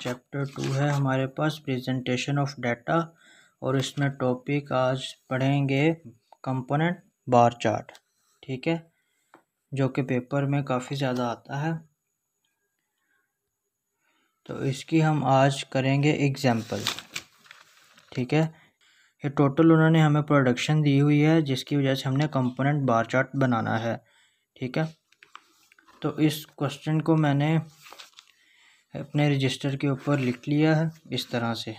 chapter two है हमारे पास presentation of data और इसमें टॉपिक आज पढ़ेंगे कंपोनेंट बार चार्ट ठीक है जो कि पेपर में काफ़ी ज़्यादा आता है तो इसकी हम आज करेंगे एग्जाम्पल ठीक है ये टोटल उन्होंने हमें प्रोडक्शन दी हुई है जिसकी वजह से हमने कंपोनेंट बार चार्ट बनाना है ठीक है तो इस क्वेश्चन को मैंने अपने रजिस्टर के ऊपर लिख लिया है इस तरह से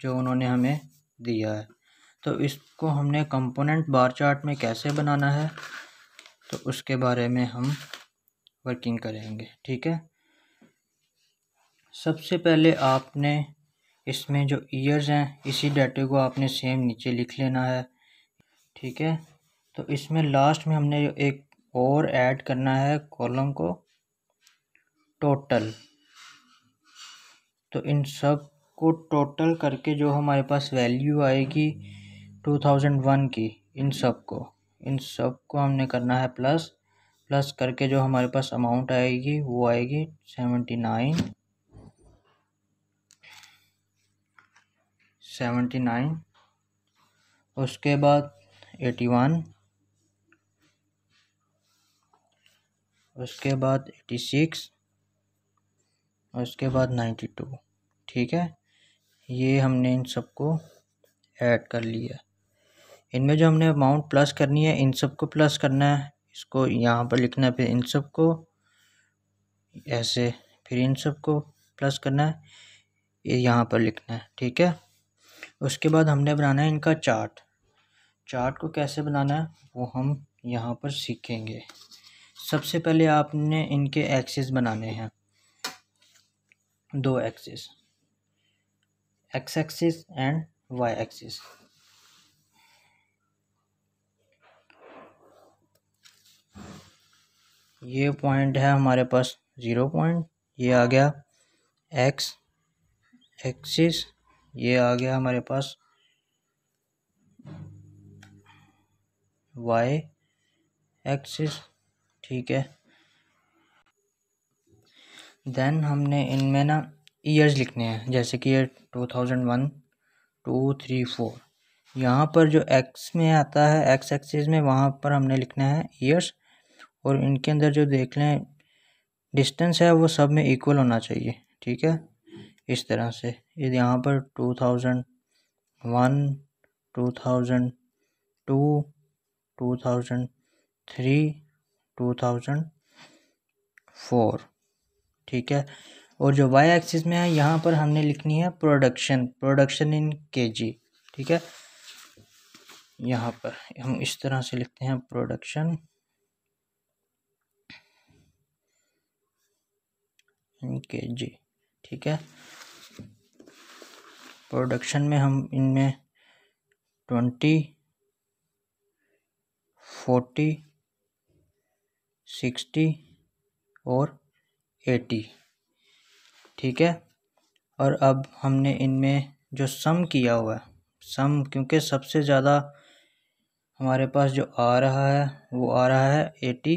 जो उन्होंने हमें दिया है तो इसको हमने कंपोनेंट बार चार्ट में कैसे बनाना है तो उसके बारे में हम वर्किंग करेंगे ठीक है सबसे पहले आपने इसमें जो ईयर्स हैं इसी डाटे को आपने सेम नीचे लिख लेना है ठीक है तो इसमें लास्ट में हमने एक और ऐड करना है कॉलम को टोटल तो इन सब को टोटल करके जो हमारे पास वैल्यू आएगी टू थाउजेंड वन की इन सब को इन सब को हमने करना है प्लस प्लस करके जो हमारे पास अमाउंट आएगी वो आएगी सेवेंटी नाइन सेवेंटी नाइन उसके बाद एटी वन उसके बाद एटी सिक्स और उसके बाद नाइन्टी टू ठीक है ये हमने इन सबको ऐड कर लिया इनमें जो हमने अमाउंट प्लस करनी है इन सबको प्लस करना है इसको यहाँ पर लिखना है फिर इन सबको ऐसे फिर इन सबको प्लस करना है ये यहाँ पर लिखना है ठीक है उसके बाद हमने बनाना है इनका चार्ट चार्ट को कैसे बनाना है वो हम यहाँ पर सीखेंगे सबसे पहले आपने इनके एक्सेस बनाने हैं दो axis x axis and y axis ये पॉइंट है हमारे पास ज़ीरो पॉइंट ये आ गया एक्स एक्सिस ये आ गया हमारे पास वाई एक्सिस ठीक है देन हमने इनमें ना ईयर्स लिखने हैं जैसे कि ये two thousand one two three four यहाँ पर जो एक्स में आता है एक्स एक्सिस में वहाँ पर हमने लिखना है ईयर्स और इनके अंदर जो देख लें डिस्टेंस है वो सब में इक्वल होना चाहिए ठीक है इस तरह से यहाँ पर two thousand one two thousand two two thousand three two thousand four ठीक है और जो वाई एक्सिस में है यहाँ पर हमने लिखनी है प्रोडक्शन प्रोडक्शन इन केजी ठीक है यहाँ पर हम इस तरह से लिखते हैं प्रोडक्शन इन केजी ठीक है प्रोडक्शन में हम इनमें ट्वेंटी फोर्टी सिक्सटी और एटी ठीक है और अब हमने इनमें जो सम किया हुआ है सम क्योंकि सबसे ज़्यादा हमारे पास जो आ रहा है वो आ रहा है एटी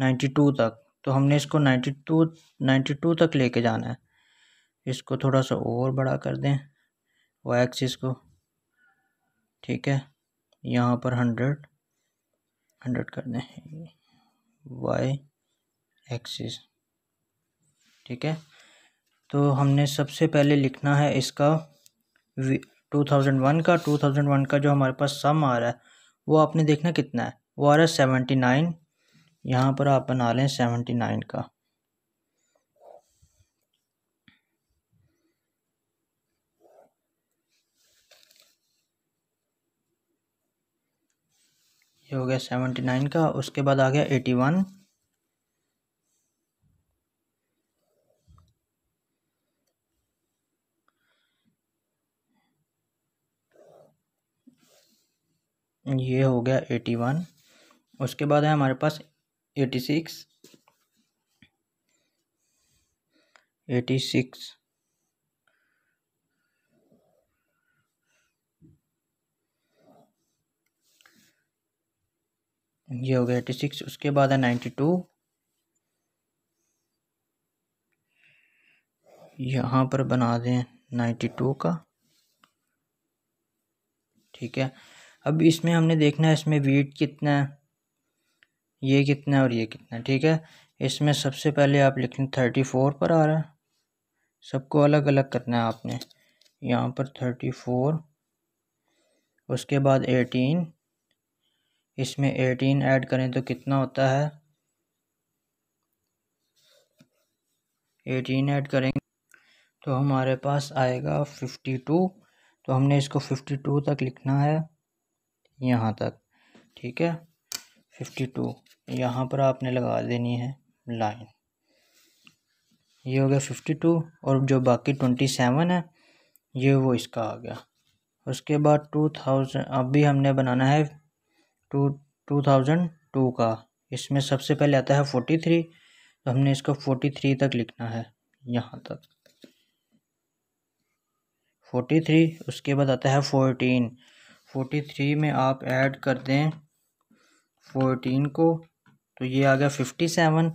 नाइन्टी टू तक तो हमने इसको नाइन्टी टू नाइन्टी टू तक लेके जाना है इसको थोड़ा सा और बड़ा कर दें वाई एक्सिस को ठीक है यहाँ पर हंड्रेड हंड्रेड कर दें वाई एक्सिस ठीक है तो हमने सबसे पहले लिखना है इसका टू थाउजेंड वन का टू थाउजेंड वन का जो हमारे पास सम आ रहा है वो आपने देखना कितना है वो आ रहा है सेवेंटी नाइन यहाँ पर आप बना लें सेवेंटी नाइन का ये हो गया सेवेंटी नाइन का उसके बाद आ गया एटी वन ये हो गया एटी वन उसके बाद है हमारे पास एटी सिक्स एटी सिक्स ये हो गया एटी सिक्स उसके बाद है नाइन्टी टू यहाँ पर बना दें नाइन्टी टू का ठीक है अब इसमें हमने देखना है इसमें वीट कितना है ये कितना है और ये कितना है ठीक है इसमें सबसे पहले आप लिखें थर्टी फोर पर आ रहा है सबको अलग अलग करना है आपने यहाँ पर थर्टी फोर उसके बाद एटीन इसमें एटीन ऐड करें तो कितना होता है एटीन ऐड करेंगे तो हमारे पास आएगा फिफ्टी टू तो हमने इसको फिफ्टी टू तक लिखना है यहाँ तक ठीक है फिफ्टी टू यहाँ पर आपने लगा देनी है लाइन ये हो गया फिफ्टी टू और जो बाकी ट्वेंटी सेवन है ये वो इसका आ गया उसके बाद टू थाउजेंड अब भी हमने बनाना है टू टू थाउजेंड टू का इसमें सबसे पहले आता है फोर्टी थ्री तो हमने इसको फोर्टी थ्री तक लिखना है यहाँ तक फोर्टी थ्री उसके बाद आता है फोर्टीन फोर्टी थ्री में आप ऐड कर दें फोर्टीन को तो ये आ गया फिफ्टी सेवन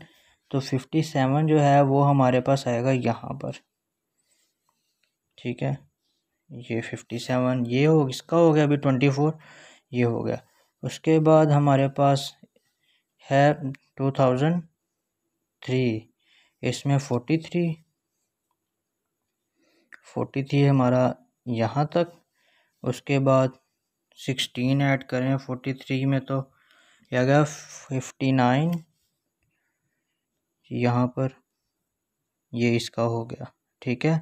तो फिफ्टी सेवन जो है वो हमारे पास आएगा यहाँ पर ठीक है ये फिफ्टी सेवन ये हो इसका हो गया अभी ट्वेंटी फोर ये हो गया उसके बाद हमारे पास है टू थाउजेंड थ्री इसमें फोर्टी थ्री फोर्टी थ्री हमारा यहाँ तक उसके बाद सिक्सटीन ऐड करें फोर्टी थ्री में तो आ गया फिफ्टी नाइन यहाँ पर ये इसका हो गया ठीक है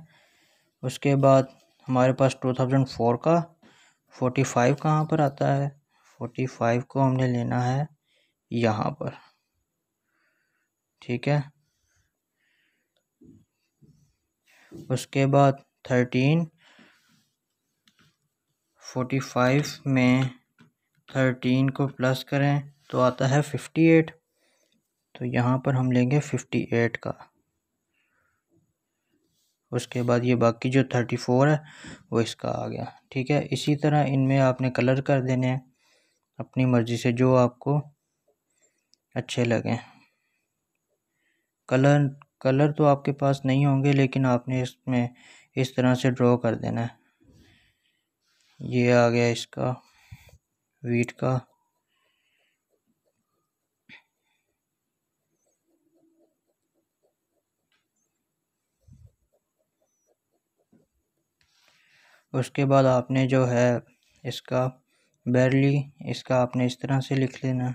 उसके बाद हमारे पास टू थाउजेंड फोर का फोर्टी फाइव कहाँ पर आता है फोर्टी फाइव को हमने लेना है यहाँ पर ठीक है उसके बाद थर्टीन फोर्टी फाइव में थर्टीन को प्लस करें तो आता है फिफ्टी एट तो यहाँ पर हम लेंगे फिफ्टी एट का उसके बाद ये बाकी जो थर्टी फोर है वो इसका आ गया ठीक है इसी तरह इनमें आपने कलर कर देने हैं अपनी मर्ज़ी से जो आपको अच्छे लगें कलर कलर तो आपके पास नहीं होंगे लेकिन आपने इसमें इस तरह से ड्रॉ कर देना है ये आ गया इसका वीट का उसके बाद आपने जो है इसका बैरली इसका आपने इस तरह से लिख लेना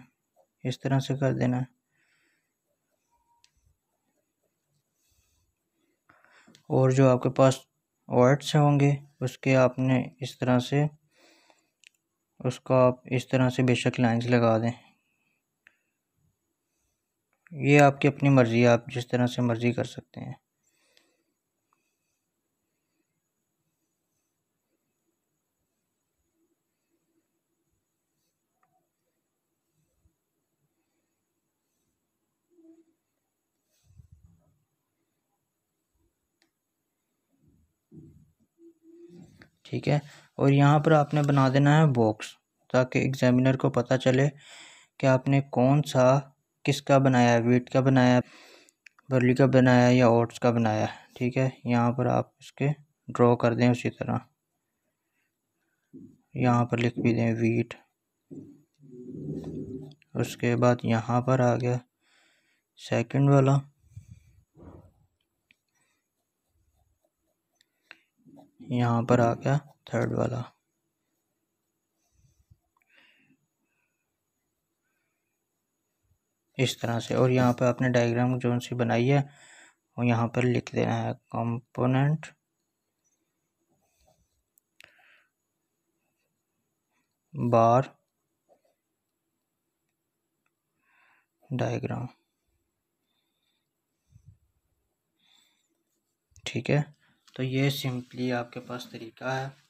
इस तरह से कर देना और जो आपके पास वर्ड्स होंगे उसके आपने इस तरह से उसको आप इस तरह से बेशक लाइंस लगा दें ये आपकी अपनी मर्ज़ी है आप जिस तरह से मर्ज़ी कर सकते हैं ठीक है और यहाँ पर आपने बना देना है बॉक्स ताकि एग्ज़ामिनर को पता चले कि आपने कौन सा किसका बनाया है वीट का बनाया बर्ली का बनाया या ओट्स का बनाया ठीक है यहाँ पर आप इसके ड्रॉ कर दें उसी तरह यहाँ पर लिख भी दें वीट उसके बाद यहाँ पर आ गया सेकंड वाला यहाँ पर आ गया थर्ड वाला इस तरह से और यहाँ पर आपने डायग्राम जो सी बनाई है वो यहाँ पर लिख देना है कंपोनेंट बार डायग्राम ठीक है तो ये सिंपली आपके पास तरीका है